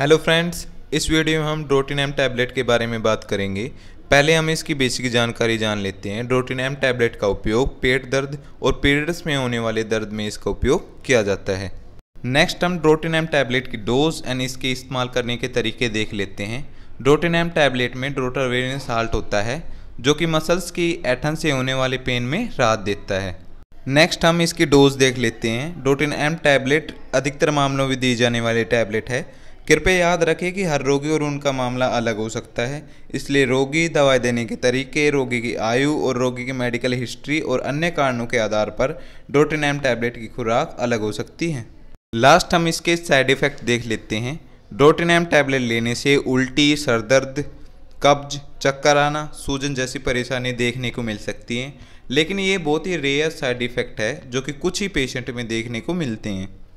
hello friends इस video में हम ड्रोटिनम टैबलेट के बारे में बात करेंगे पहले हम इसकी बेसिक जानकारी जान लेते हैं ड्रोटिनम टैबलेट का उपयोग पेट दर्द और पीरियड्स में होने वाले दर्द में इसका उपयोग किया जाता है नेक्स्ट हम ड्रोटिनम टैबलेट की डोज एंड इसके इस्तेमाल करने के तरीके देख लेते हैं ड्रोटिनम टैबलेट में ड्रोटावेरियन साल्ट होता है जो कि मसल्स की ऐठन से होने वाले पेन में राहत देता है नेक्स्ट हम इसकी डोज देख लेते हैं डोटिन एम टैबलेट अधिकतर मामलों में दी जाने वाली टैबलेट है कृपया याद रखें कि हर रोगी और उनका मामला अलग हो सकता है इसलिए रोगी दवाई देने के तरीके रोगी की आयु और रोगी की मेडिकल हिस्ट्री और अन्य कारणों के आधार पर डोटेनैम टैबलेट की खुराक अलग हो सकती है लास्ट हम इसके साइड इफ़ेक्ट देख लेते हैं डोटेनैम टैबलेट लेने से उल्टी सरदर्द कब्ज चक्कर आना सूजन जैसी परेशानी देखने को मिल सकती हैं लेकिन ये बहुत ही रेयर साइड इफ़ेक्ट है जो कि कुछ ही पेशेंट में देखने को मिलते हैं